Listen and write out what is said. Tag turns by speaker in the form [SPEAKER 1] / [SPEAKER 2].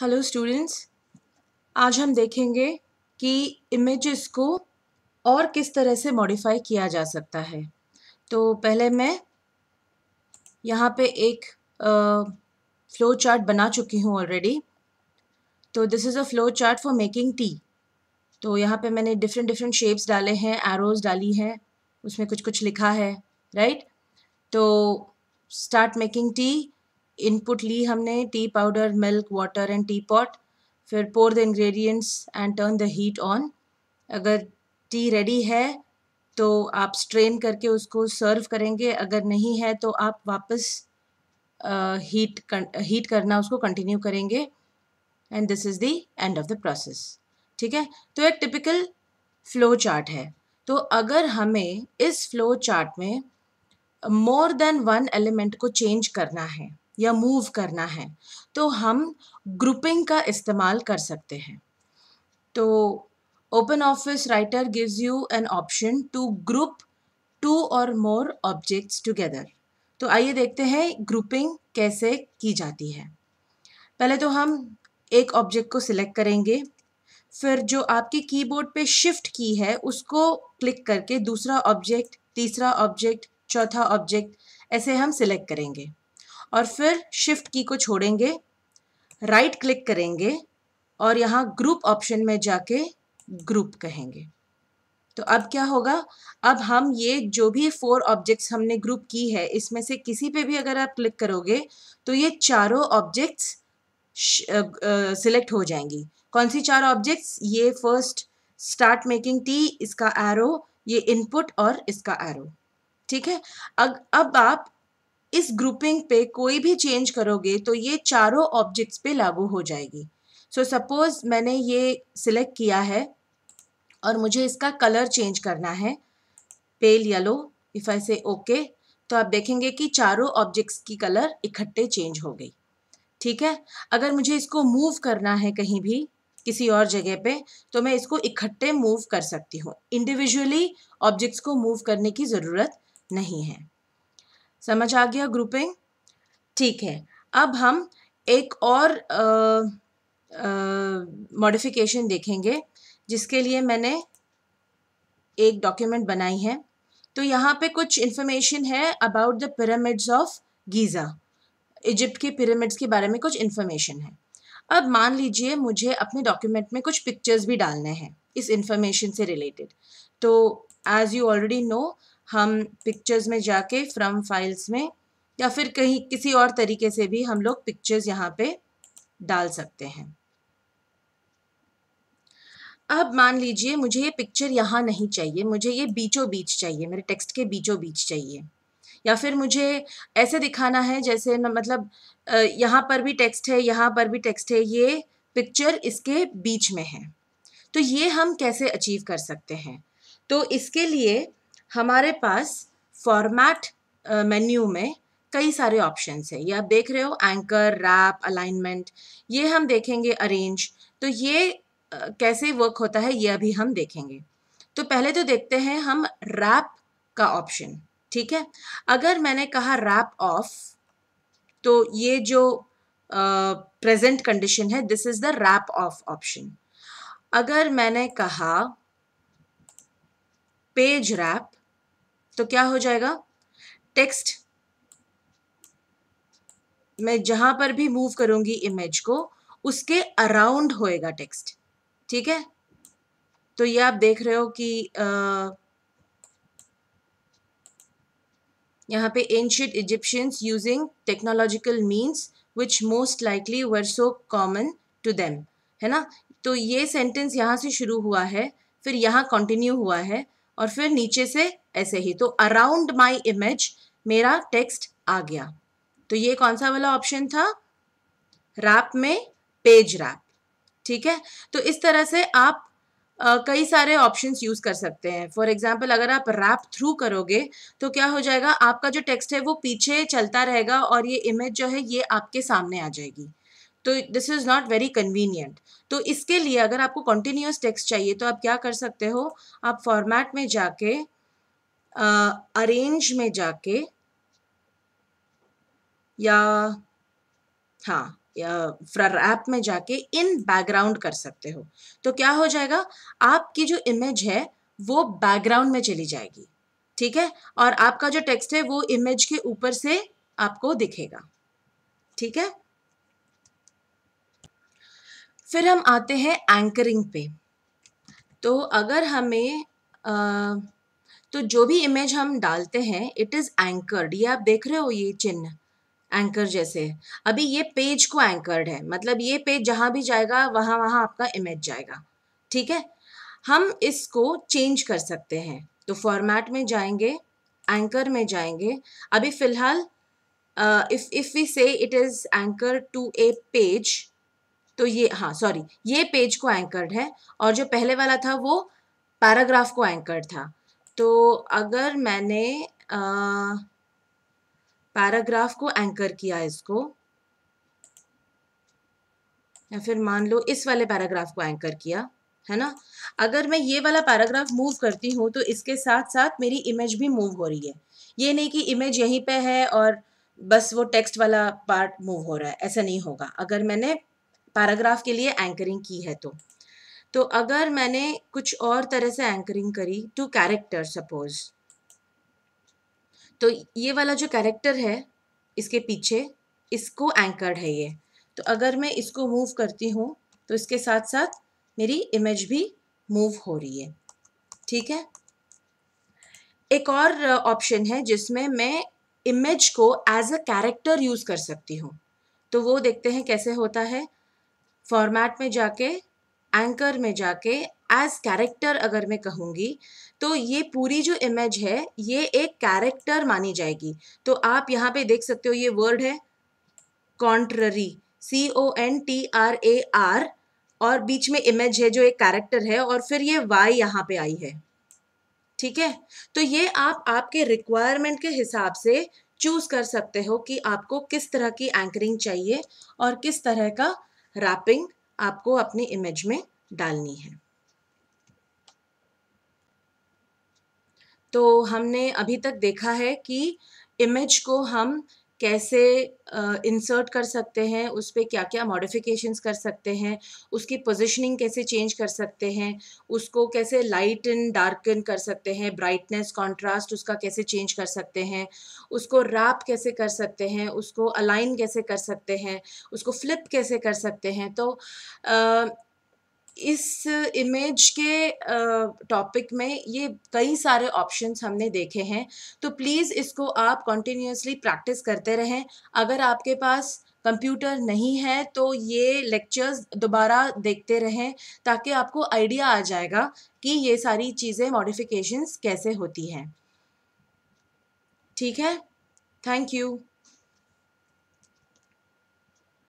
[SPEAKER 1] Hello students आज हम देखेंगे कि इमेजेस को और किस तरह से मॉडिफाई किया जा सकता है तो पहले मैं यहाँ पे एक फ्लो चार्ट बना चुकी हूँ ऑलरेडी तो this is a flow chart for making tea तो यहाँ पे मैंने डिफरेंट डिफरेंट शेप्स डाले हैं एरोज डाली हैं उसमें कुछ कुछ लिखा है राइट right? तो स्टार्ट मेकिंग टी इनपुट ली हमने tea powder milk water and teapot फिर pour the ingredients and turn the heat on अगर टी रेडी है तो आप स्ट्रेन करके उसको सर्व करेंगे अगर नहीं है तो आप वापस हीट हीट करना उसको कंटिन्यू करेंगे and this is the end of the process ठीक है तो एक टिपिकल फ्लो चार्ट है तो अगर हमें इस फ्लो चार्ट में मोर देन वन एलिमेंट को चेंज करना है या मूव करना है तो हम ग्रुपिंग का इस्तेमाल कर सकते हैं तो OpenOffice Writer gives you an option to group two और मोर ऑब्जेक्ट्स टुगेदर तो आइए देखते हैं ग्रुपिंग कैसे की जाती है पहले तो हम एक ऑब्जेक्ट को सिलेक्ट करेंगे फिर जो आपके कीबोर्ड पे शिफ्ट की है उसको क्लिक करके दूसरा ऑब्जेक्ट तीसरा ऑब्जेक्ट चौथा ऑब्जेक्ट ऐसे हम सिलेक्ट करेंगे और फिर शिफ्ट की को छोड़ेंगे राइट right क्लिक करेंगे और यहाँ ग्रुप ऑप्शन में जाके ग्रुप कहेंगे तो अब क्या होगा अब हम ये जो भी फोर ऑब्जेक्ट्स हमने ग्रुप की है इसमें से किसी पे भी अगर आप क्लिक करोगे तो ये चारों ऑब्जेक्ट्स सिलेक्ट हो जाएंगी कौन सी चार ऑब्जेक्ट्स ये फर्स्ट स्टार्ट मेकिंग टी इसका एरो ये इनपुट और इसका एरो ठीक है अब अब आप इस ग्रुपिंग पे कोई भी चेंज करोगे तो ये चारों ऑब्जेक्ट्स पे लागू हो जाएगी सो so, सपोज़ मैंने ये सिलेक्ट किया है और मुझे इसका कलर चेंज करना है पेल येलो इफ़ आई से ओके तो आप देखेंगे कि चारों ऑब्जेक्ट्स की कलर इकट्ठे चेंज हो गई ठीक है अगर मुझे इसको मूव करना है कहीं भी किसी और जगह पे तो मैं इसको इकट्ठे मूव कर सकती हूँ इंडिविजुअली ऑब्जेक्ट्स को मूव करने की ज़रूरत नहीं है समझ आ गया ग्रुपिंग ठीक है अब हम एक और मॉडिफिकेशन देखेंगे जिसके लिए मैंने एक डॉक्यूमेंट बनाई है तो यहाँ पे कुछ इन्फॉर्मेशन है about the pyramids of Giza Egypt के पिरामिड्स के बारे में कुछ इन्फॉर्मेशन है अब मान लीजिए मुझे अपने डॉक्यूमेंट में कुछ पिक्चर्स भी डालने हैं इस इन्फॉर्मेशन से रिलेटेड तो एज़ यू ऑलरेडी नो हम पिक्चर्स में जाके फ्रॉम फाइल्स में या फिर कहीं किसी और तरीके से भी हम लोग पिक्चर्स यहाँ पे डाल सकते हैं अब मान लीजिए मुझे ये पिक्चर यहाँ नहीं चाहिए मुझे ये बीचों बीच चाहिए मेरे टेक्स्ट के बीचों बीच चाहिए या फिर मुझे ऐसे दिखाना है जैसे न, मतलब यहाँ पर भी टेक्स्ट है यहाँ पर भी टेक्स्ट है ये पिक्चर इसके बीच में है तो ये हम कैसे अचीव कर सकते हैं तो इसके लिए हमारे पास फॉर्मेट मेन्यू में कई सारे ऑप्शन है ये आप देख रहे हो एंकर रैप अलाइनमेंट ये हम देखेंगे अरेंज तो ये कैसे वर्क होता है ये अभी हम देखेंगे तो पहले तो देखते हैं हम रैप का ऑप्शन ठीक है अगर मैंने कहा रैप ऑफ तो ये जो प्रेजेंट uh, कंडीशन है this is the wrap of option अगर मैंने कहा पेज रैप तो क्या हो जाएगा टेक्स्ट मैं जहां पर भी मूव करूंगी इमेज को उसके अराउंड होएगा टेक्स्ट ठीक है तो ये आप देख रहे हो कि आ, यहां पे ancient Egyptians using technological means which most likely were so common to them है ना तो ये सेंटेंस यहां से शुरू हुआ है फिर यहां कंटिन्यू हुआ है और फिर नीचे से ऐसे ही तो अराउंड माई इमेज मेरा टेक्स्ट आ गया तो ये कौन सा वाला ऑप्शन था रैप में पेज रैप ठीक है तो इस तरह से आप Uh, कई सारे ऑप्शन यूज़ कर सकते हैं फॉर एग्जाम्पल अगर आप रैप थ्रू करोगे तो क्या हो जाएगा आपका जो टेक्स्ट है वो पीछे चलता रहेगा और ये इमेज जो है ये आपके सामने आ जाएगी तो this is not very convenient तो इसके लिए अगर आपको कॉन्टिन्यूस टेक्स्ट चाहिए तो आप क्या कर सकते हो आप फॉर्मेट में जाके अरेंज में जाके या हाँ ऐप में जाके इन बैकग्राउंड कर सकते हो तो क्या हो जाएगा आपकी जो इमेज है वो बैकग्राउंड में चली जाएगी ठीक है और आपका जो टेक्स्ट है वो इमेज के ऊपर से आपको दिखेगा ठीक है फिर हम आते हैं एंकरिंग पे तो अगर हमें आ, तो जो भी इमेज हम डालते हैं इट इज़ एंकर्ड ये आप देख रहे हो ये चिन्ह एंकर जैसे अभी ये पेज को एंकर्ड है मतलब ये पेज जहाँ भी जाएगा वहाँ वहाँ आपका इमेज जाएगा ठीक है हम इसको चेंज कर सकते हैं तो फॉर्मेट में जाएंगे एंकर में जाएंगे अभी फ़िलहाल if if we say it is anchor to a page तो ये हाँ सॉरी ये पेज को एंकर्ड है और जो पहले वाला था वो पैराग्राफ को एंकर्ड था तो अगर मैंने पैराग्राफ को एंकर किया इसको या फिर मान लो इस वाले पैराग्राफ को एंकर किया है ना अगर मैं ये वाला पैराग्राफ मूव करती हूँ तो इसके साथ साथ मेरी इमेज भी मूव हो रही है ये नहीं कि इमेज यहीं पे है और बस वो टेक्स्ट वाला पार्ट मूव हो रहा है ऐसा नहीं होगा अगर मैंने पैराग्राफ के लिए एंकरिंग की है तो तो अगर मैंने कुछ और तरह से एंकरिंग करी टू कैरेक्टर सपोज तो ये वाला जो कैरेक्टर है इसके पीछे इसको एंकर्ड है ये तो अगर मैं इसको मूव करती हूँ तो इसके साथ साथ मेरी इमेज भी मूव हो रही है ठीक है एक और ऑप्शन uh, है जिसमें मैं इमेज को एज अ कैरेक्टर यूज़ कर सकती हूँ तो वो देखते हैं कैसे होता है फॉर्मेट में जाके एंकर में जाके एज कैरेक्टर अगर मैं कहूँगी तो ये पूरी जो इमेज है ये एक कैरेक्टर मानी जाएगी तो आप यहाँ पे देख सकते हो ये वर्ड है contrary C O N T R A R और बीच में इमेज है जो एक कैरेक्टर है और फिर ये वाई यहाँ पे आई है ठीक है तो ये आप आपके रिक्वायरमेंट के हिसाब से चूज कर सकते हो कि आपको किस तरह की एंकरिंग चाहिए और किस तरह का रैपिंग आपको अपनी इमेज में डालनी है तो हमने अभी तक देखा है कि इमेज को हम कैसे इंसर्ट कर सकते हैं उस पर क्या क्या मॉडिफिकेशंस कर सकते हैं उसकी पोजिशनिंग कैसे चेंज कर सकते हैं उसको कैसे लाइट एंड डार्कन कर सकते हैं ब्राइटनेस कंट्रास्ट उसका कैसे चेंज कर सकते हैं उसको रैप कैसे कर सकते हैं उसको अलाइन कैसे कर सकते हैं उसको फ्लिप कैसे कर सकते हैं तो इस इमेज के टॉपिक में ये कई सारे ऑप्शंस हमने देखे हैं तो प्लीज़ इसको आप कंटिन्यूसली प्रैक्टिस करते रहें अगर आपके पास कंप्यूटर नहीं है तो ये लेक्चर्स दोबारा देखते रहें ताकि आपको आइडिया आ जाएगा कि ये सारी चीज़ें मॉडिफिकेशंस कैसे होती हैं ठीक है थैंक यू